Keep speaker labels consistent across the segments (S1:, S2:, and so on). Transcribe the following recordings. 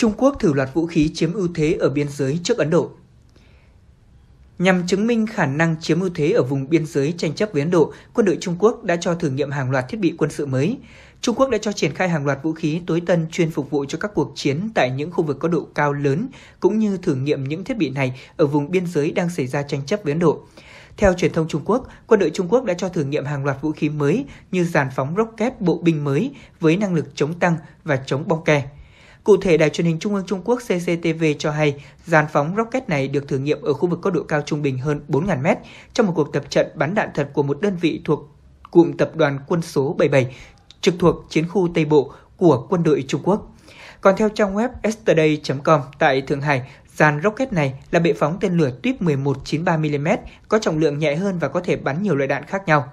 S1: Trung Quốc thử loạt vũ khí chiếm ưu thế ở biên giới trước Ấn Độ. Nhằm chứng minh khả năng chiếm ưu thế ở vùng biên giới tranh chấp với Ấn Độ, quân đội Trung Quốc đã cho thử nghiệm hàng loạt thiết bị quân sự mới. Trung Quốc đã cho triển khai hàng loạt vũ khí tối tân chuyên phục vụ cho các cuộc chiến tại những khu vực có độ cao lớn, cũng như thử nghiệm những thiết bị này ở vùng biên giới đang xảy ra tranh chấp với Ấn Độ. Theo truyền thông Trung Quốc, quân đội Trung Quốc đã cho thử nghiệm hàng loạt vũ khí mới như giàn phóng rocket bộ binh mới với năng lực chống tăng và chống bong ke. Cụ thể, Đài truyền hình Trung ương Trung Quốc CCTV cho hay, giàn phóng rocket này được thử nghiệm ở khu vực có độ cao trung bình hơn 4.000 mét trong một cuộc tập trận bắn đạn thật của một đơn vị thuộc cụm tập đoàn quân số 77 trực thuộc chiến khu Tây Bộ của quân đội Trung Quốc. Còn theo trang web yesterday.com tại Thượng Hải, dàn rocket này là bệ phóng tên lửa tuyếp 11 93mm có trọng lượng nhẹ hơn và có thể bắn nhiều loại đạn khác nhau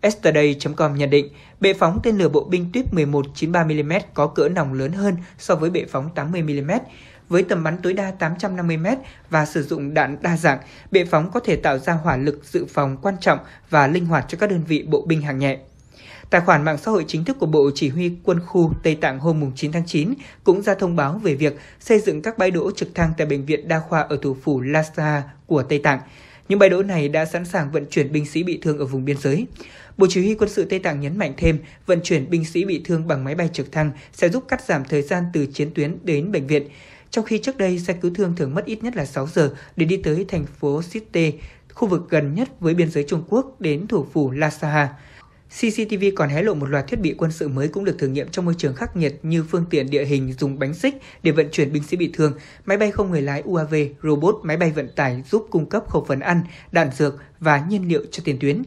S1: estaday com nhận định, bệ phóng tên lửa bộ binh tuyếp 11 93mm có cỡ nòng lớn hơn so với bệ phóng 80mm. Với tầm bắn tối đa 850m và sử dụng đạn đa dạng, bệ phóng có thể tạo ra hỏa lực dự phòng quan trọng và linh hoạt cho các đơn vị bộ binh hạng nhẹ. Tài khoản mạng xã hội chính thức của Bộ Chỉ huy Quân khu Tây Tạng hôm 9 tháng 9 cũng ra thông báo về việc xây dựng các bãi đỗ trực thăng tại Bệnh viện Đa khoa ở thủ phủ Lhasa của Tây Tạng. Những bãi đỗ này đã sẵn sàng vận chuyển binh sĩ bị thương ở vùng biên giới. Bộ Chỉ huy quân sự Tây Tạng nhấn mạnh thêm, vận chuyển binh sĩ bị thương bằng máy bay trực thăng sẽ giúp cắt giảm thời gian từ chiến tuyến đến bệnh viện. Trong khi trước đây, xe cứu thương thường mất ít nhất là 6 giờ để đi tới thành phố Cité, khu vực gần nhất với biên giới Trung Quốc đến thủ phủ Lhasa. CCTV còn hé lộ một loạt thiết bị quân sự mới cũng được thử nghiệm trong môi trường khắc nghiệt như phương tiện địa hình dùng bánh xích để vận chuyển binh sĩ bị thương, máy bay không người lái UAV, robot, máy bay vận tải giúp cung cấp khẩu phần ăn, đạn dược và nhiên liệu cho tiền tuyến.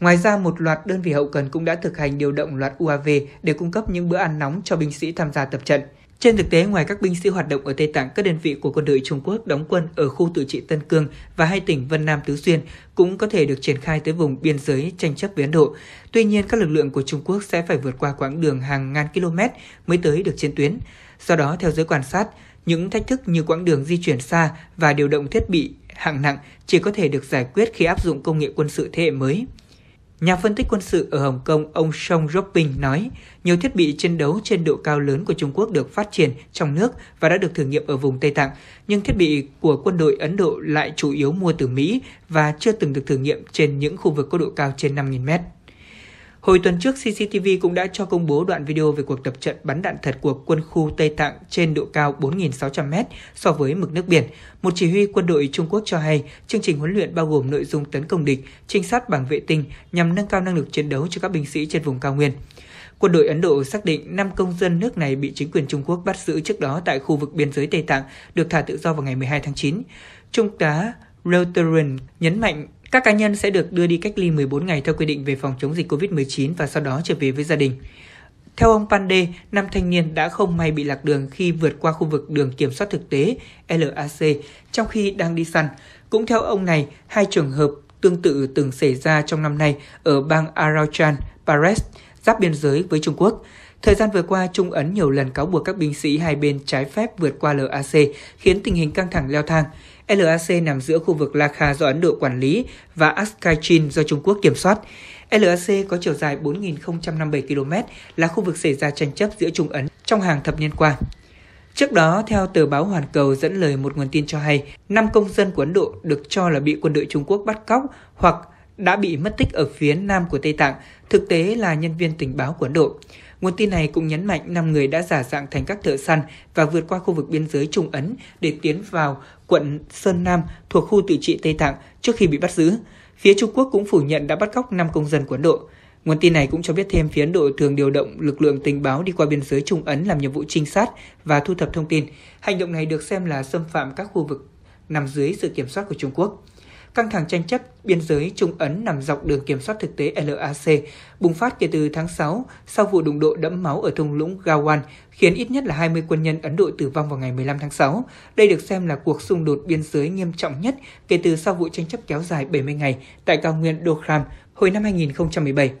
S1: Ngoài ra, một loạt đơn vị hậu cần cũng đã thực hành điều động loạt UAV để cung cấp những bữa ăn nóng cho binh sĩ tham gia tập trận. Trên thực tế, ngoài các binh sĩ hoạt động ở Tây Tạng, các đơn vị của quân đội Trung Quốc đóng quân ở khu tự trị Tân Cương và hai tỉnh Vân Nam Tứ Xuyên cũng có thể được triển khai tới vùng biên giới tranh chấp với Ấn Độ. Tuy nhiên, các lực lượng của Trung Quốc sẽ phải vượt qua quãng đường hàng ngàn km mới tới được chiến tuyến. Do đó, theo giới quan sát, những thách thức như quãng đường di chuyển xa và điều động thiết bị hạng nặng chỉ có thể được giải quyết khi áp dụng công nghệ quân sự thế hệ mới. Nhà phân tích quân sự ở Hồng Kông ông Song Roping nói, nhiều thiết bị chiến đấu trên độ cao lớn của Trung Quốc được phát triển trong nước và đã được thử nghiệm ở vùng Tây Tạng, nhưng thiết bị của quân đội Ấn Độ lại chủ yếu mua từ Mỹ và chưa từng được thử nghiệm trên những khu vực có độ cao trên 5.000 mét. Hồi tuần trước, CCTV cũng đã cho công bố đoạn video về cuộc tập trận bắn đạn thật của quân khu Tây Tạng trên độ cao 4.600m so với mực nước biển. Một chỉ huy quân đội Trung Quốc cho hay, chương trình huấn luyện bao gồm nội dung tấn công địch, trinh sát bằng vệ tinh nhằm nâng cao năng lực chiến đấu cho các binh sĩ trên vùng cao nguyên. Quân đội Ấn Độ xác định 5 công dân nước này bị chính quyền Trung Quốc bắt giữ trước đó tại khu vực biên giới Tây Tạng, được thả tự do vào ngày 12 tháng 9. Trung tá Rotarian nhấn mạnh các cá nhân sẽ được đưa đi cách ly 14 ngày theo quy định về phòng chống dịch COVID-19 và sau đó trở về với gia đình. Theo ông Pandey, năm thanh niên đã không may bị lạc đường khi vượt qua khu vực đường kiểm soát thực tế LAC trong khi đang đi săn. Cũng theo ông này, hai trường hợp tương tự từng xảy ra trong năm nay ở bang Araucan, Paris, giáp biên giới với Trung Quốc. Thời gian vừa qua, Trung Ấn nhiều lần cáo buộc các binh sĩ hai bên trái phép vượt qua LAC, khiến tình hình căng thẳng leo thang. LAC nằm giữa khu vực Lakha do Ấn Độ quản lý và Askachin do Trung Quốc kiểm soát. LAC có chiều dài 4.057 km là khu vực xảy ra tranh chấp giữa Trung Ấn trong hàng thập niên qua. Trước đó, theo tờ báo Hoàn Cầu dẫn lời một nguồn tin cho hay, 5 công dân của Ấn Độ được cho là bị quân đội Trung Quốc bắt cóc hoặc đã bị mất tích ở phía nam của Tây Tạng, thực tế là nhân viên tình báo của Ấn Độ. Nguồn tin này cũng nhấn mạnh 5 người đã giả dạng thành các thợ săn và vượt qua khu vực biên giới Trung Ấn để tiến vào quận Sơn Nam thuộc khu tự trị Tây Tạng trước khi bị bắt giữ. Phía Trung Quốc cũng phủ nhận đã bắt cóc 5 công dân của Ấn Độ. Nguồn tin này cũng cho biết thêm phía Ấn Độ thường điều động lực lượng tình báo đi qua biên giới Trung Ấn làm nhiệm vụ trinh sát và thu thập thông tin. Hành động này được xem là xâm phạm các khu vực nằm dưới sự kiểm soát của Trung Quốc căng thẳng tranh chấp biên giới Trung Ấn nằm dọc đường kiểm soát thực tế LAC bùng phát kể từ tháng 6 sau vụ đụng độ đẫm máu ở thung lũng Gawan khiến ít nhất là 20 quân nhân Ấn Độ tử vong vào ngày 15 tháng 6. Đây được xem là cuộc xung đột biên giới nghiêm trọng nhất kể từ sau vụ tranh chấp kéo dài 70 ngày tại cao nguyên Doklam hồi năm 2017.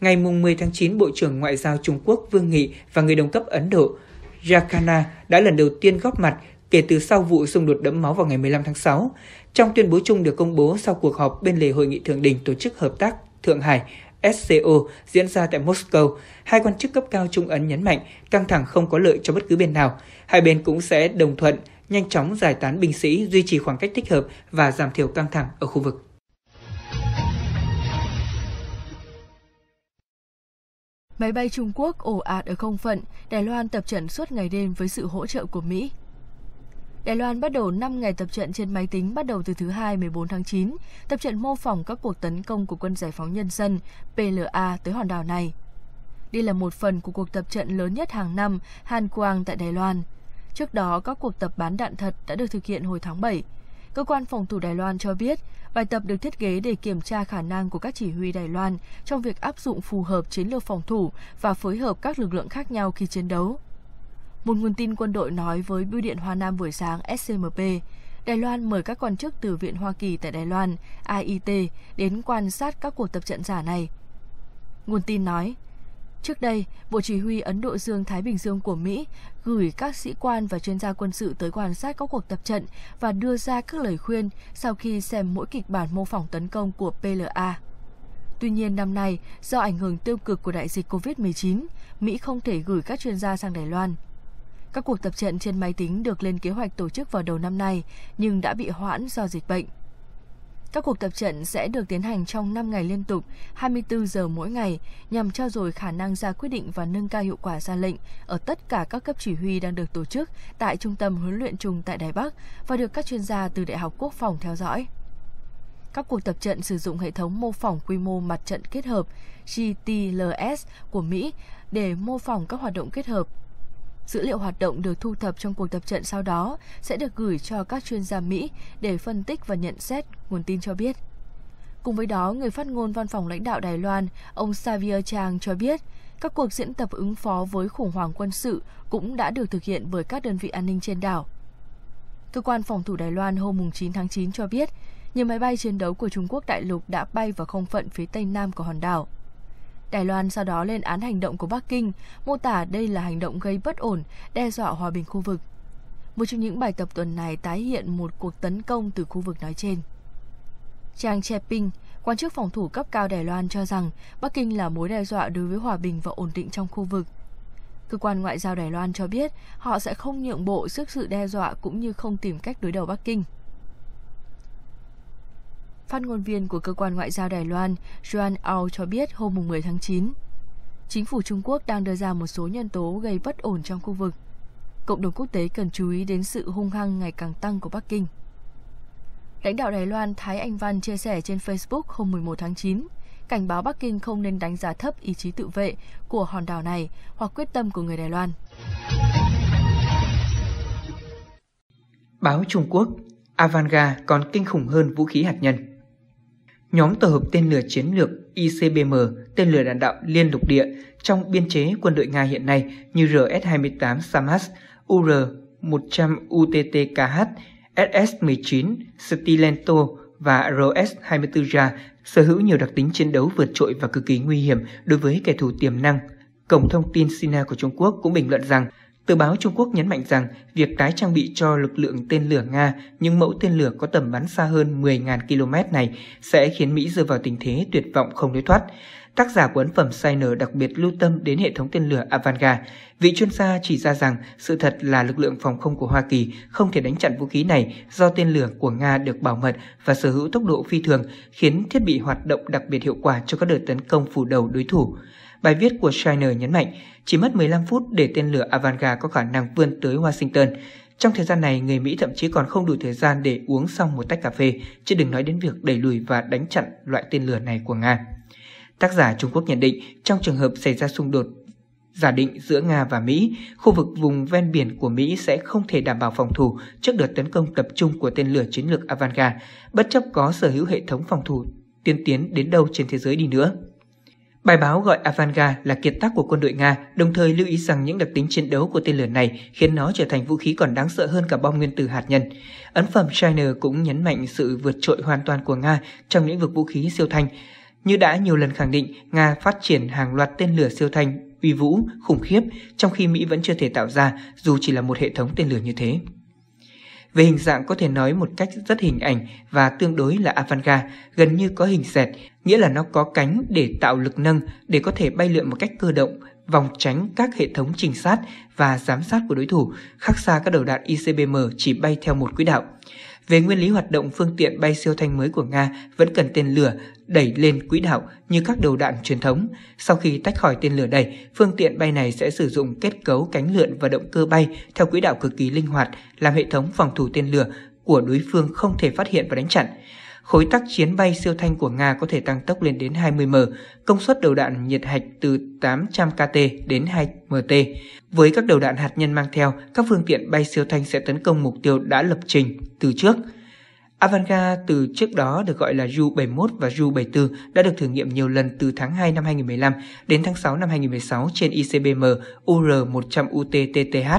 S1: Ngày 10 tháng 9, Bộ trưởng Ngoại giao Trung Quốc Vương Nghị và người đồng cấp Ấn Độ Jakana đã lần đầu tiên góp mặt kể từ sau vụ xung đột đẫm máu vào ngày 15 tháng 6, trong tuyên bố chung được công bố sau cuộc họp bên lề hội nghị thượng đỉnh tổ chức hợp tác Thượng Hải SCO diễn ra tại Moscow, hai quan chức cấp cao Trung Ấn nhấn mạnh căng thẳng không có lợi cho bất cứ bên nào. Hai bên cũng sẽ đồng thuận nhanh chóng giải tán binh sĩ, duy trì khoảng cách thích hợp và giảm thiểu căng thẳng ở khu vực.
S2: Máy bay Trung Quốc ổ ạt ở không phận, Đài Loan tập trận suốt ngày đêm với sự hỗ trợ của Mỹ. Đài Loan bắt đầu 5 ngày tập trận trên máy tính bắt đầu từ thứ Hai 14 tháng 9, tập trận mô phỏng các cuộc tấn công của quân giải phóng nhân dân PLA tới hòn đảo này. Đây là một phần của cuộc tập trận lớn nhất hàng năm Hàn Quang tại Đài Loan. Trước đó, các cuộc tập bán đạn thật đã được thực hiện hồi tháng 7. Cơ quan phòng thủ Đài Loan cho biết, bài tập được thiết kế để kiểm tra khả năng của các chỉ huy Đài Loan trong việc áp dụng phù hợp chiến lược phòng thủ và phối hợp các lực lượng khác nhau khi chiến đấu. Một nguồn tin quân đội nói với Bưu điện Hoa Nam buổi sáng SCMP, Đài Loan mời các quan chức từ Viện Hoa Kỳ tại Đài Loan, IIT đến quan sát các cuộc tập trận giả này. Nguồn tin nói, Trước đây, Bộ Chỉ huy Ấn Độ Dương-Thái Bình Dương của Mỹ gửi các sĩ quan và chuyên gia quân sự tới quan sát các cuộc tập trận và đưa ra các lời khuyên sau khi xem mỗi kịch bản mô phỏng tấn công của PLA. Tuy nhiên năm nay, do ảnh hưởng tiêu cực của đại dịch COVID-19, Mỹ không thể gửi các chuyên gia sang Đài Loan. Các cuộc tập trận trên máy tính được lên kế hoạch tổ chức vào đầu năm nay nhưng đã bị hoãn do dịch bệnh. Các cuộc tập trận sẽ được tiến hành trong 5 ngày liên tục, 24 giờ mỗi ngày, nhằm trao dồi khả năng ra quyết định và nâng cao hiệu quả ra lệnh ở tất cả các cấp chỉ huy đang được tổ chức tại Trung tâm Huấn luyện Chung tại Đài Bắc và được các chuyên gia từ Đại học Quốc phòng theo dõi. Các cuộc tập trận sử dụng hệ thống mô phỏng quy mô mặt trận kết hợp GTLS của Mỹ để mô phỏng các hoạt động kết hợp Dữ liệu hoạt động được thu thập trong cuộc tập trận sau đó sẽ được gửi cho các chuyên gia Mỹ để phân tích và nhận xét, nguồn tin cho biết. Cùng với đó, người phát ngôn văn phòng lãnh đạo Đài Loan, ông Xavier Chang cho biết, các cuộc diễn tập ứng phó với khủng hoảng quân sự cũng đã được thực hiện bởi các đơn vị an ninh trên đảo. Cơ quan phòng thủ Đài Loan hôm 9 tháng 9 cho biết, nhiều máy bay chiến đấu của Trung Quốc đại lục đã bay vào không phận phía tây nam của hòn đảo. Đài Loan sau đó lên án hành động của Bắc Kinh, mô tả đây là hành động gây bất ổn, đe dọa hòa bình khu vực. Một trong những bài tập tuần này tái hiện một cuộc tấn công từ khu vực nói trên. Trang Cheping, quan chức phòng thủ cấp cao Đài Loan cho rằng Bắc Kinh là mối đe dọa đối với hòa bình và ổn định trong khu vực. Cơ quan ngoại giao Đài Loan cho biết họ sẽ không nhượng bộ trước sự đe dọa cũng như không tìm cách đối đầu Bắc Kinh. Phát ngôn viên của cơ quan ngoại giao Đài Loan Joan Ao cho biết hôm 10 tháng 9, chính phủ Trung Quốc đang đưa ra một số nhân tố gây bất ổn trong khu vực. Cộng đồng quốc tế cần chú ý đến sự hung hăng ngày càng tăng của Bắc Kinh. Lãnh đạo Đài Loan Thái Anh Văn chia sẻ trên Facebook hôm 11 tháng 9, cảnh báo Bắc Kinh không nên đánh giá thấp ý chí tự vệ của hòn đảo này hoặc quyết tâm của người Đài Loan.
S1: Báo Trung Quốc, Avanga còn kinh khủng hơn vũ khí hạt nhân nhóm tổ hợp tên lửa chiến lược ICBM, tên lửa đạn đạo liên lục địa trong biên chế quân đội Nga hiện nay như RS-28 Samas, UR-100 UTTKH, SS-19 Stilento và RS-24Ra sở hữu nhiều đặc tính chiến đấu vượt trội và cực kỳ nguy hiểm đối với kẻ thù tiềm năng. Cổng thông tin Sina của Trung Quốc cũng bình luận rằng Tờ báo Trung Quốc nhấn mạnh rằng việc tái trang bị cho lực lượng tên lửa Nga những mẫu tên lửa có tầm bắn xa hơn 10.000 km này sẽ khiến Mỹ rơi vào tình thế tuyệt vọng không lối thoát. Tác giả của ấn phẩm Sainer đặc biệt lưu tâm đến hệ thống tên lửa Avanga. Vị chuyên gia chỉ ra rằng sự thật là lực lượng phòng không của Hoa Kỳ không thể đánh chặn vũ khí này do tên lửa của Nga được bảo mật và sở hữu tốc độ phi thường, khiến thiết bị hoạt động đặc biệt hiệu quả cho các đợt tấn công phủ đầu đối thủ. Bài viết của Shiner nhấn mạnh chỉ mất 15 phút để tên lửa Avanga có khả năng vươn tới Washington. Trong thời gian này, người Mỹ thậm chí còn không đủ thời gian để uống xong một tách cà phê, chứ đừng nói đến việc đẩy lùi và đánh chặn loại tên lửa này của Nga. Tác giả Trung Quốc nhận định trong trường hợp xảy ra xung đột giả định giữa Nga và Mỹ, khu vực vùng ven biển của Mỹ sẽ không thể đảm bảo phòng thủ trước đợt tấn công tập trung của tên lửa chiến lược Avanga, bất chấp có sở hữu hệ thống phòng thủ tiên tiến đến đâu trên thế giới đi nữa. Bài báo gọi Avanga là kiệt tác của quân đội Nga, đồng thời lưu ý rằng những đặc tính chiến đấu của tên lửa này khiến nó trở thành vũ khí còn đáng sợ hơn cả bom nguyên tử hạt nhân. Ấn phẩm China cũng nhấn mạnh sự vượt trội hoàn toàn của Nga trong lĩnh vực vũ khí siêu thanh. Như đã nhiều lần khẳng định, Nga phát triển hàng loạt tên lửa siêu thanh uy vũ, khủng khiếp, trong khi Mỹ vẫn chưa thể tạo ra dù chỉ là một hệ thống tên lửa như thế. Về hình dạng có thể nói một cách rất hình ảnh và tương đối là avanga, gần như có hình dẹt, nghĩa là nó có cánh để tạo lực nâng để có thể bay lượn một cách cơ động, vòng tránh các hệ thống trinh sát và giám sát của đối thủ, khác xa các đầu đạn ICBM chỉ bay theo một quỹ đạo. Về nguyên lý hoạt động phương tiện bay siêu thanh mới của Nga vẫn cần tên lửa đẩy lên quỹ đạo như các đầu đạn truyền thống. Sau khi tách khỏi tên lửa đẩy, phương tiện bay này sẽ sử dụng kết cấu cánh lượn và động cơ bay theo quỹ đạo cực kỳ linh hoạt, làm hệ thống phòng thủ tên lửa của đối phương không thể phát hiện và đánh chặn khối tác chiến bay siêu thanh của Nga có thể tăng tốc lên đến 20M, công suất đầu đạn nhiệt hạch từ 800 KT đến 2MT. Với các đầu đạn hạt nhân mang theo, các phương tiện bay siêu thanh sẽ tấn công mục tiêu đã lập trình từ trước. Avanga từ trước đó được gọi là Ju-71 và Ju-74 đã được thử nghiệm nhiều lần từ tháng 2 năm 2015 đến tháng 6 năm 2016 trên ICBM UR-100UTTTH,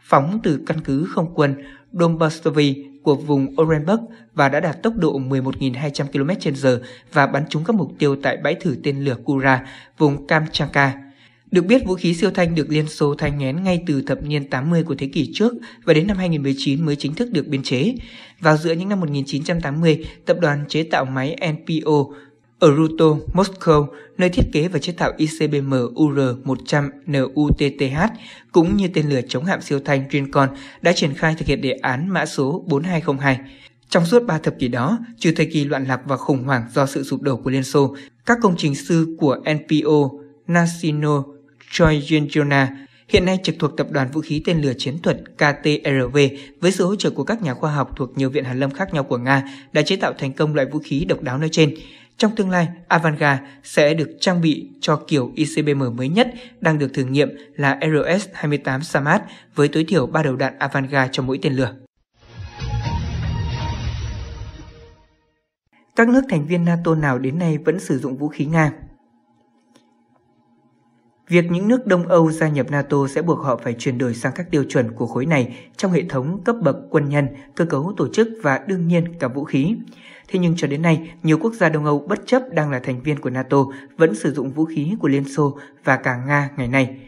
S1: phóng từ căn cứ không quân Dombostovi của vùng Orenburg và đã đạt tốc độ 11.200 km/h và bắn trúng các mục tiêu tại bãi thử tên lửa Kura, vùng Kamchatka. Được biết, vũ khí siêu thanh được Liên Xô thanh nghén ngay từ thập niên 80 của thế kỷ trước và đến năm 2019 mới chính thức được biên chế. Vào giữa những năm 1980, tập đoàn chế tạo máy NPO ở Ruto, Moscow, nơi thiết kế và chế tạo ICBM UR-100NUTTH cũng như tên lửa chống hạm siêu thanh Rincon đã triển khai thực hiện đề án mã số 4202. Trong suốt 3 thập kỷ đó, trừ thời kỳ loạn lạc và khủng hoảng do sự sụp đổ của Liên Xô, các công trình sư của NPO National Joyentiona hiện nay trực thuộc tập đoàn vũ khí tên lửa chiến thuật KTRV với sự hỗ trợ của các nhà khoa học thuộc nhiều viện hàn lâm khác nhau của Nga đã chế tạo thành công loại vũ khí độc đáo nói trên. Trong tương lai, Avanga sẽ được trang bị cho kiểu ICBM mới nhất đang được thử nghiệm là RS-28 Samad với tối thiểu 3 đầu đạn Avanga cho mỗi tên lửa. Các nước thành viên NATO nào đến nay vẫn sử dụng vũ khí Nga? Việc những nước Đông Âu gia nhập NATO sẽ buộc họ phải chuyển đổi sang các tiêu chuẩn của khối này trong hệ thống cấp bậc quân nhân, cơ cấu tổ chức và đương nhiên cả vũ khí. Thế nhưng cho đến nay, nhiều quốc gia Đông Âu bất chấp đang là thành viên của NATO vẫn sử dụng vũ khí của Liên Xô và cả Nga ngày nay.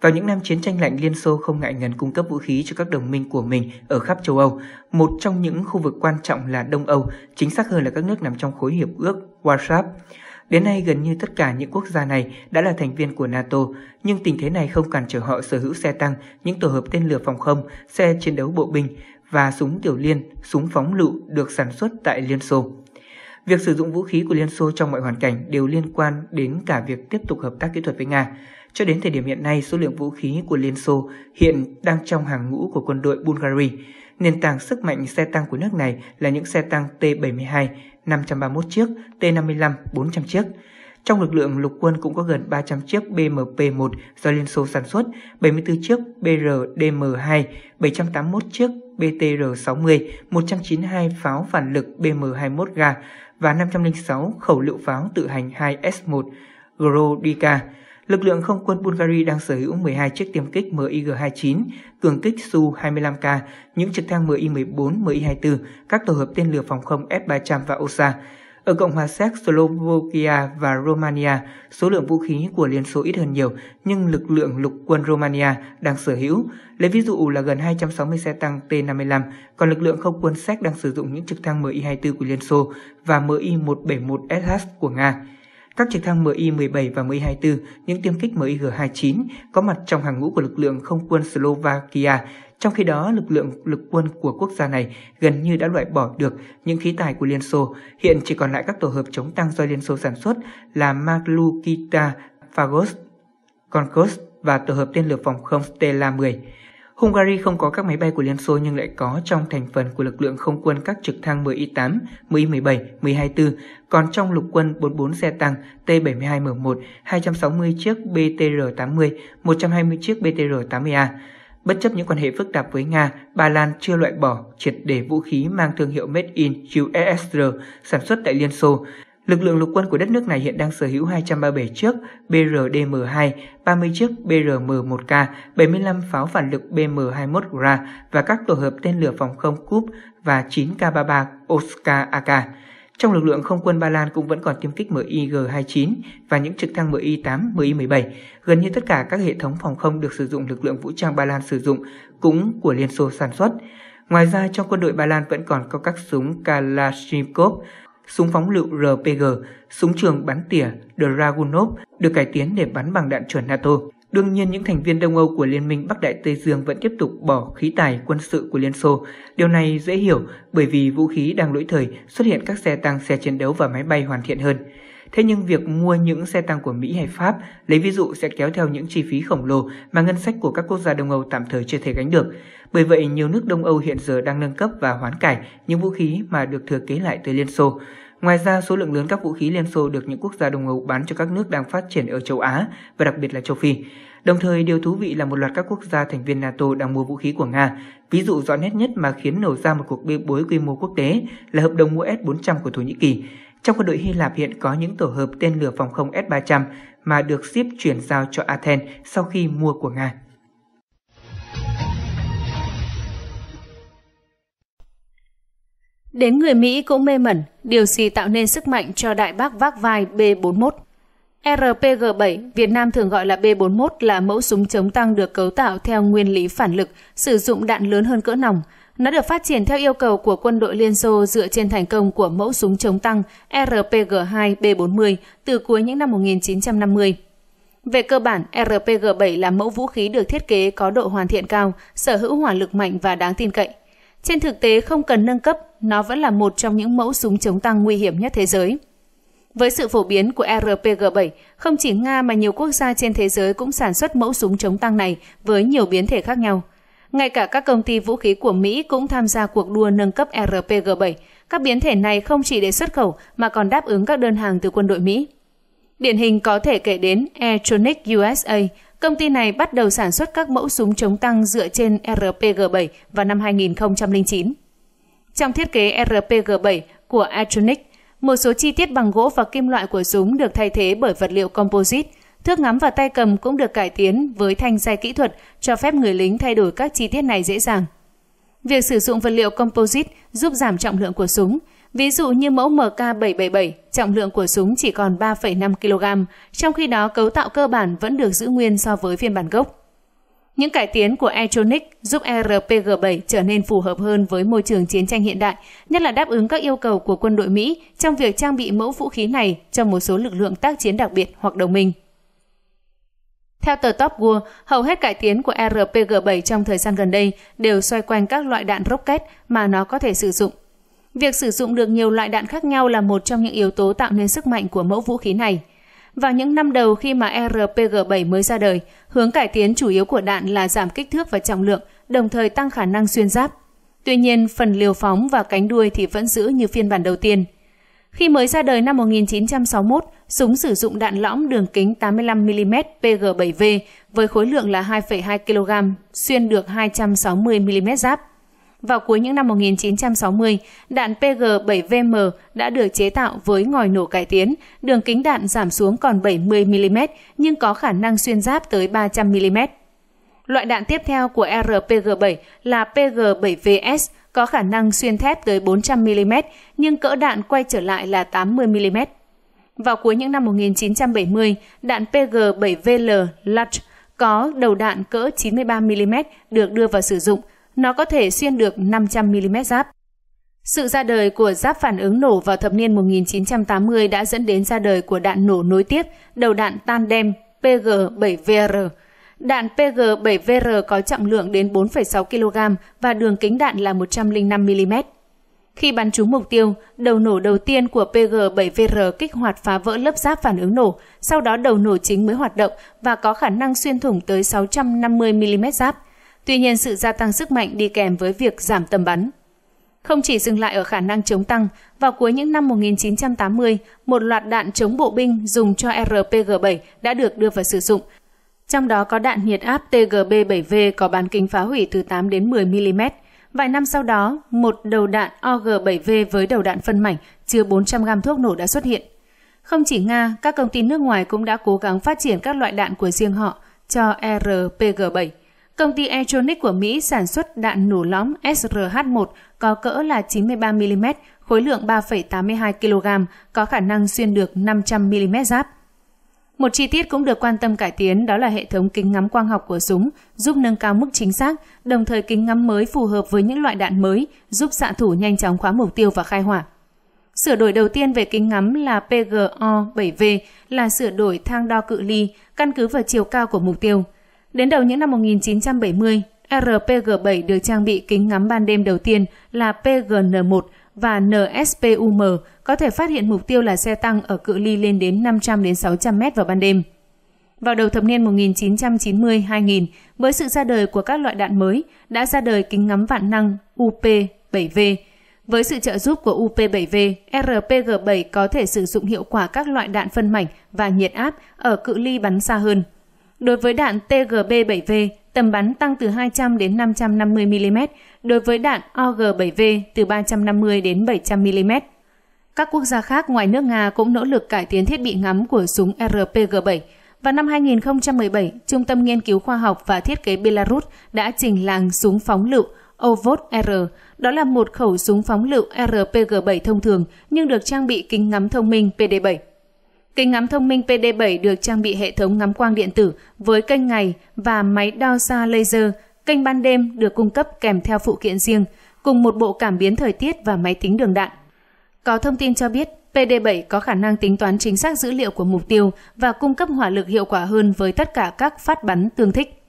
S1: Vào những năm chiến tranh lạnh, Liên Xô không ngại ngần cung cấp vũ khí cho các đồng minh của mình ở khắp châu Âu, một trong những khu vực quan trọng là Đông Âu, chính xác hơn là các nước nằm trong khối hiệp ước Warsaw. Đến nay gần như tất cả những quốc gia này đã là thành viên của NATO, nhưng tình thế này không cản trở họ sở hữu xe tăng, những tổ hợp tên lửa phòng không, xe chiến đấu bộ binh và súng tiểu liên, súng phóng lựu được sản xuất tại Liên Xô. Việc sử dụng vũ khí của Liên Xô trong mọi hoàn cảnh đều liên quan đến cả việc tiếp tục hợp tác kỹ thuật với Nga. Cho đến thời điểm hiện nay, số lượng vũ khí của Liên Xô hiện đang trong hàng ngũ của quân đội Bulgaria. Nền tảng sức mạnh xe tăng của nước này là những xe tăng T-72, 531 chiếc, T-55 400 chiếc. Trong lực lượng lục quân cũng có gần 300 chiếc BMP-1 do Liên Xô sản xuất, 74 chiếc BRDM-2, 781 chiếc BTR-60, 192 pháo phản lực BM-21 ga và 506 khẩu lựu pháo tự hành 2S-1 Grodika lực lượng không quân Bulgaria đang sở hữu 12 chiếc tiêm kích MiG-29, cường kích Su-25K, những trực thăng Mi-14, Mi-24, các tổ hợp tên lửa phòng không F-300 và OSA. Ở Cộng hòa Séc, Slovakia và Romania, số lượng vũ khí của Liên Xô ít hơn nhiều, nhưng lực lượng lục quân Romania đang sở hữu. Lấy ví dụ là gần 260 xe tăng T-55, còn lực lượng không quân Séc đang sử dụng những trực thăng Mi-24 của Liên Xô và Mi-171SH của Nga. Các trực thăng Mi-17 và Mi-24, những tiêm kích MiG-29 có mặt trong hàng ngũ của lực lượng không quân Slovakia. Trong khi đó, lực lượng lực quân của quốc gia này gần như đã loại bỏ được những khí tài của Liên Xô. Hiện chỉ còn lại các tổ hợp chống tăng do Liên Xô sản xuất là Maglukita, Fagos, Concos và tổ hợp tên lửa phòng không Stella 10. Hungary không có các máy bay của Liên Xô nhưng lại có trong thành phần của lực lượng không quân các trực thăng Mi-8, Mi-17, Mi-24, còn trong lục quân 44 xe tăng T-72M1, 260 chiếc BTR-80, 120 chiếc BTR-80A. Bất chấp những quan hệ phức tạp với Nga, Ba Lan chưa loại bỏ triệt để vũ khí mang thương hiệu Made in USSR sản xuất tại Liên Xô. Lực lượng lục quân của đất nước này hiện đang sở hữu 237 chiếc BRDM-2, 30 chiếc BRM-1K, 75 pháo phản lực BM-21G và các tổ hợp tên lửa phòng không Kub và 9 K-33 Oskar AK. Trong lực lượng không quân Ba Lan cũng vẫn còn tiêm kích MiG-29 và những trực thăng Mi-8, Mi-17. Gần như tất cả các hệ thống phòng không được sử dụng lực lượng vũ trang Ba Lan sử dụng cũng của Liên Xô sản xuất. Ngoài ra, trong quân đội Ba Lan vẫn còn có các súng Kalashnikov, súng phóng lựu RPG, súng trường bắn tỉa Dragunov được cải tiến để bắn bằng đạn chuẩn NATO. Đương nhiên những thành viên Đông Âu của Liên minh Bắc Đại Tây Dương vẫn tiếp tục bỏ khí tài quân sự của Liên Xô. Điều này dễ hiểu bởi vì vũ khí đang lỗi thời xuất hiện các xe tăng, xe chiến đấu và máy bay hoàn thiện hơn. Thế nhưng việc mua những xe tăng của Mỹ hay Pháp, lấy ví dụ sẽ kéo theo những chi phí khổng lồ mà ngân sách của các quốc gia Đông Âu tạm thời chưa thể gánh được. Bởi vậy, nhiều nước Đông Âu hiện giờ đang nâng cấp và hoán cải những vũ khí mà được thừa kế lại từ Liên Xô. Ngoài ra, số lượng lớn các vũ khí Liên Xô được những quốc gia Đông Âu bán cho các nước đang phát triển ở châu Á và đặc biệt là châu Phi. Đồng thời, điều thú vị là một loạt các quốc gia thành viên NATO đang mua vũ khí của Nga. Ví dụ rõ nét nhất mà khiến nổ ra một cuộc bê bối quy mô quốc tế là hợp đồng mua S-400 của Thổ Nhĩ Kỳ. Trong quân đội Hy Lạp hiện có những tổ hợp tên lửa phòng không S-300 mà được ship chuyển giao cho Athens sau khi mua của Nga.
S3: Đến người Mỹ cũng mê mẩn, điều gì tạo nên sức mạnh cho đại bác vác vai B-41. RPG-7, Việt Nam thường gọi là B-41 là mẫu súng chống tăng được cấu tạo theo nguyên lý phản lực, sử dụng đạn lớn hơn cỡ nòng – nó được phát triển theo yêu cầu của quân đội Liên Xô dựa trên thành công của mẫu súng chống tăng RPG-2B40 từ cuối những năm 1950. Về cơ bản, RPG-7 là mẫu vũ khí được thiết kế có độ hoàn thiện cao, sở hữu hỏa lực mạnh và đáng tin cậy. Trên thực tế không cần nâng cấp, nó vẫn là một trong những mẫu súng chống tăng nguy hiểm nhất thế giới. Với sự phổ biến của RPG-7, không chỉ Nga mà nhiều quốc gia trên thế giới cũng sản xuất mẫu súng chống tăng này với nhiều biến thể khác nhau – ngay cả các công ty vũ khí của Mỹ cũng tham gia cuộc đua nâng cấp RPG-7. Các biến thể này không chỉ để xuất khẩu mà còn đáp ứng các đơn hàng từ quân đội Mỹ. Điển hình có thể kể đến Airtronic USA. Công ty này bắt đầu sản xuất các mẫu súng chống tăng dựa trên RPG-7 vào năm 2009. Trong thiết kế RPG-7 của Airtronic, một số chi tiết bằng gỗ và kim loại của súng được thay thế bởi vật liệu composite – Thước ngắm và tay cầm cũng được cải tiến với thanh xe kỹ thuật cho phép người lính thay đổi các chi tiết này dễ dàng. Việc sử dụng vật liệu composite giúp giảm trọng lượng của súng. Ví dụ như mẫu MK777, trọng lượng của súng chỉ còn 3,5 kg, trong khi đó cấu tạo cơ bản vẫn được giữ nguyên so với phiên bản gốc. Những cải tiến của Atronic giúp RPG-7 trở nên phù hợp hơn với môi trường chiến tranh hiện đại, nhất là đáp ứng các yêu cầu của quân đội Mỹ trong việc trang bị mẫu vũ khí này cho một số lực lượng tác chiến đặc biệt hoặc đồng minh. Theo tờ Top War, hầu hết cải tiến của RPG-7 trong thời gian gần đây đều xoay quanh các loại đạn rocket mà nó có thể sử dụng. Việc sử dụng được nhiều loại đạn khác nhau là một trong những yếu tố tạo nên sức mạnh của mẫu vũ khí này. Vào những năm đầu khi mà RPG-7 mới ra đời, hướng cải tiến chủ yếu của đạn là giảm kích thước và trọng lượng, đồng thời tăng khả năng xuyên giáp. Tuy nhiên, phần liều phóng và cánh đuôi thì vẫn giữ như phiên bản đầu tiên – khi mới ra đời năm 1961, súng sử dụng đạn lõm đường kính 85mm PG-7V với khối lượng là 2,2 kg, xuyên được 260mm giáp. Vào cuối những năm 1960, đạn PG-7VM đã được chế tạo với ngòi nổ cải tiến, đường kính đạn giảm xuống còn 70mm nhưng có khả năng xuyên giáp tới 300mm. Loại đạn tiếp theo của RPG-7 là PG-7VS, có khả năng xuyên thép tới 400mm, nhưng cỡ đạn quay trở lại là 80mm. Vào cuối những năm 1970, đạn PG-7VL Latch có đầu đạn cỡ 93mm được đưa vào sử dụng. Nó có thể xuyên được 500mm giáp. Sự ra đời của giáp phản ứng nổ vào thập niên 1980 đã dẫn đến ra đời của đạn nổ nối tiếp, đầu đạn tan đem PG-7VR Đạn PG-7VR có trọng lượng đến 4,6 kg và đường kính đạn là 105mm. Khi bắn trúng mục tiêu, đầu nổ đầu tiên của PG-7VR kích hoạt phá vỡ lớp giáp phản ứng nổ, sau đó đầu nổ chính mới hoạt động và có khả năng xuyên thủng tới 650mm giáp. Tuy nhiên, sự gia tăng sức mạnh đi kèm với việc giảm tầm bắn. Không chỉ dừng lại ở khả năng chống tăng, vào cuối những năm 1980, một loạt đạn chống bộ binh dùng cho RPG-7 đã được đưa vào sử dụng, trong đó có đạn nhiệt áp TGB-7V có bán kính phá hủy từ 8 đến 10 mm. Vài năm sau đó, một đầu đạn OG-7V với đầu đạn phân mảnh chứa 400 gram thuốc nổ đã xuất hiện. Không chỉ Nga, các công ty nước ngoài cũng đã cố gắng phát triển các loại đạn của riêng họ cho RPG-7. Công ty Electronic của Mỹ sản xuất đạn nổ lõm SRH-1 có cỡ là 93 mm, khối lượng 3,82 kg, có khả năng xuyên được 500 mm giáp. Một chi tiết cũng được quan tâm cải tiến đó là hệ thống kính ngắm quang học của súng, giúp nâng cao mức chính xác, đồng thời kính ngắm mới phù hợp với những loại đạn mới, giúp xạ thủ nhanh chóng khóa mục tiêu và khai hỏa. Sửa đổi đầu tiên về kính ngắm là PGO-7V là sửa đổi thang đo cự ly căn cứ vào chiều cao của mục tiêu. Đến đầu những năm 1970, RPG-7 được trang bị kính ngắm ban đêm đầu tiên là PGN-1 và NSPUM có thể phát hiện mục tiêu là xe tăng ở cự ly lên đến 500 đến 600 mét vào ban đêm. Vào đầu thập niên 1990-2000, với sự ra đời của các loại đạn mới, đã ra đời kính ngắm vạn năng UP-7V. Với sự trợ giúp của UP-7V, RPG-7 có thể sử dụng hiệu quả các loại đạn phân mảnh và nhiệt áp ở cự ly bắn xa hơn. Đối với đạn TGB-7V, tầm bắn tăng từ 200 đến 550 mm đối với đạn OG-7V từ 350 đến 700 mm. Các quốc gia khác ngoài nước Nga cũng nỗ lực cải tiến thiết bị ngắm của súng RPG-7 và năm 2017, Trung tâm Nghiên cứu Khoa học và Thiết kế Belarus đã trình làng súng phóng lựu ovot r Đó là một khẩu súng phóng lựu RPG-7 thông thường nhưng được trang bị kính ngắm thông minh PD-7. Kính ngắm thông minh PD7 được trang bị hệ thống ngắm quang điện tử với kênh ngày và máy đo xa laser, kênh ban đêm được cung cấp kèm theo phụ kiện riêng, cùng một bộ cảm biến thời tiết và máy tính đường đạn. Có thông tin cho biết, PD7 có khả năng tính toán chính xác dữ liệu của mục tiêu và cung cấp hỏa lực hiệu quả hơn với tất cả các phát bắn tương thích.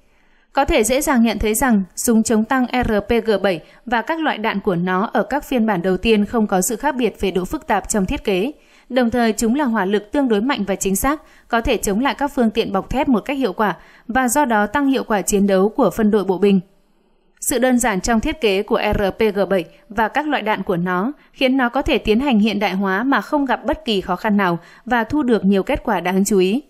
S3: Có thể dễ dàng nhận thấy rằng súng chống tăng RPG-7 và các loại đạn của nó ở các phiên bản đầu tiên không có sự khác biệt về độ phức tạp trong thiết kế – Đồng thời chúng là hỏa lực tương đối mạnh và chính xác, có thể chống lại các phương tiện bọc thép một cách hiệu quả và do đó tăng hiệu quả chiến đấu của phân đội bộ binh. Sự đơn giản trong thiết kế của RPG-7 và các loại đạn của nó khiến nó có thể tiến hành hiện đại hóa mà không gặp bất kỳ khó khăn nào và thu được nhiều kết quả đáng chú ý.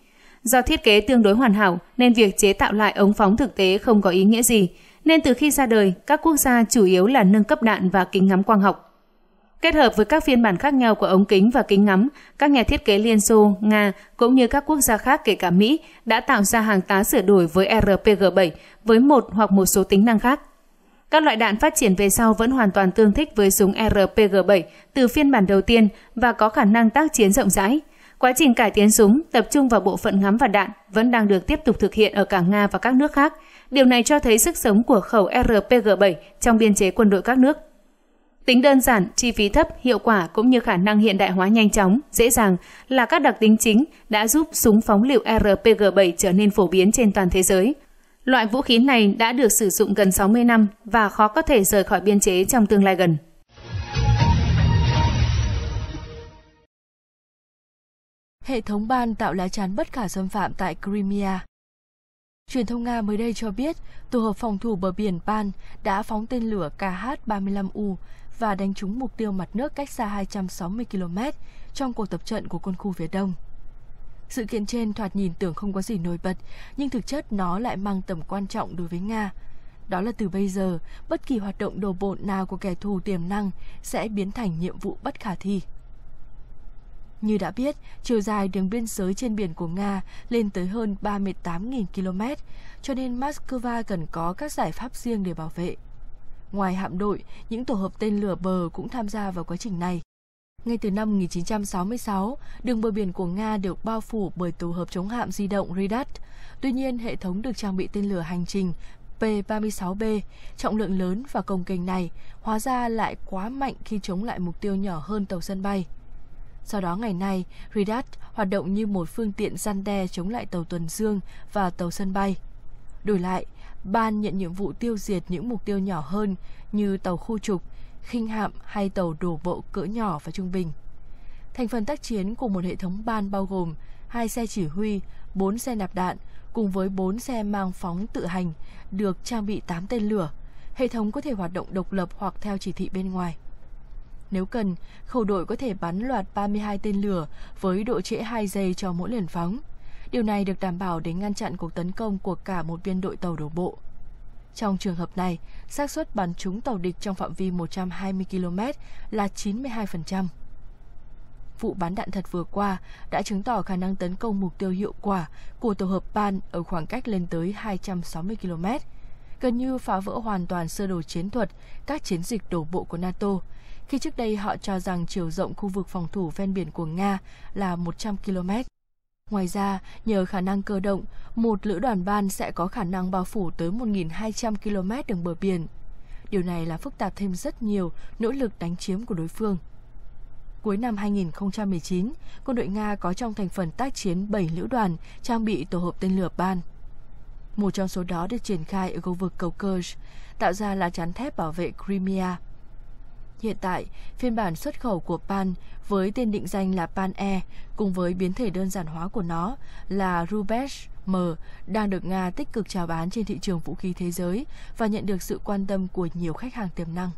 S3: Do thiết kế tương đối hoàn hảo nên việc chế tạo lại ống phóng thực tế không có ý nghĩa gì, nên từ khi ra đời, các quốc gia chủ yếu là nâng cấp đạn và kính ngắm quang học. Kết hợp với các phiên bản khác nhau của ống kính và kính ngắm, các nhà thiết kế Liên Xô, Nga cũng như các quốc gia khác kể cả Mỹ đã tạo ra hàng tá sửa đổi với RPG-7 với một hoặc một số tính năng khác. Các loại đạn phát triển về sau vẫn hoàn toàn tương thích với súng RPG-7 từ phiên bản đầu tiên và có khả năng tác chiến rộng rãi. Quá trình cải tiến súng tập trung vào bộ phận ngắm và đạn vẫn đang được tiếp tục thực hiện ở cả Nga và các nước khác. Điều này cho thấy sức sống của khẩu RPG-7 trong biên chế quân đội các nước. Tính đơn giản, chi phí thấp, hiệu quả cũng như khả năng hiện đại hóa nhanh chóng, dễ dàng là các đặc tính chính đã giúp súng phóng lựu RPG-7 trở nên phổ biến trên toàn thế giới. Loại vũ khí này đã được sử dụng gần 60 năm và khó có thể rời khỏi biên chế trong tương lai gần.
S2: Hệ thống ban tạo lá chắn bất khả xâm phạm tại Crimea Truyền thông Nga mới đây cho biết, tổ hợp phòng thủ bờ biển Pan đã phóng tên lửa KH-35U và đánh trúng mục tiêu mặt nước cách xa 260 km trong cuộc tập trận của quân khu phía Đông. Sự kiện trên thoạt nhìn tưởng không có gì nổi bật, nhưng thực chất nó lại mang tầm quan trọng đối với Nga. Đó là từ bây giờ, bất kỳ hoạt động đổ bộ nào của kẻ thù tiềm năng sẽ biến thành nhiệm vụ bất khả thi. Như đã biết, chiều dài đường biên giới trên biển của Nga lên tới hơn 38.000 km, cho nên Moscow cần có các giải pháp riêng để bảo vệ. Ngoài hạm đội, những tổ hợp tên lửa bờ cũng tham gia vào quá trình này. Ngay từ năm 1966, đường bờ biển của Nga được bao phủ bởi tổ hợp chống hạm di động Ridat. Tuy nhiên, hệ thống được trang bị tên lửa hành trình P-36B, trọng lượng lớn và công kênh này hóa ra lại quá mạnh khi chống lại mục tiêu nhỏ hơn tàu sân bay. Sau đó ngày nay, Ridat hoạt động như một phương tiện gian đe chống lại tàu tuần dương và tàu sân bay. Đổi lại, Ban nhận nhiệm vụ tiêu diệt những mục tiêu nhỏ hơn như tàu khu trục, khinh hạm hay tàu đổ bộ cỡ nhỏ và trung bình. Thành phần tác chiến của một hệ thống ban bao gồm hai xe chỉ huy, 4 xe nạp đạn cùng với 4 xe mang phóng tự hành được trang bị 8 tên lửa. Hệ thống có thể hoạt động độc lập hoặc theo chỉ thị bên ngoài. Nếu cần, khẩu đội có thể bắn loạt 32 tên lửa với độ trễ 2 giây cho mỗi lần phóng. Điều này được đảm bảo để ngăn chặn cuộc tấn công của cả một biên đội tàu đổ bộ. Trong trường hợp này, xác suất bắn trúng tàu địch trong phạm vi 120 km là 92%. Vụ bắn đạn thật vừa qua đã chứng tỏ khả năng tấn công mục tiêu hiệu quả của tổ hợp PAN ở khoảng cách lên tới 260 km, gần như phá vỡ hoàn toàn sơ đồ chiến thuật các chiến dịch đổ bộ của NATO, khi trước đây họ cho rằng chiều rộng khu vực phòng thủ ven biển của Nga là 100 km. Ngoài ra, nhờ khả năng cơ động, một lữ đoàn ban sẽ có khả năng bao phủ tới 1.200 km đường bờ biển. Điều này là phức tạp thêm rất nhiều nỗ lực đánh chiếm của đối phương. Cuối năm 2019, quân đội Nga có trong thành phần tác chiến 7 lữ đoàn trang bị tổ hợp tên lửa ban. Một trong số đó được triển khai ở khu vực cầu Kursk, tạo ra lá chắn thép bảo vệ Crimea. Hiện tại, phiên bản xuất khẩu của PAN với tên định danh là PAN-E cùng với biến thể đơn giản hóa của nó là Rubesh M đang được Nga tích cực chào bán trên thị trường vũ khí thế giới và nhận được sự quan tâm của nhiều khách hàng tiềm năng.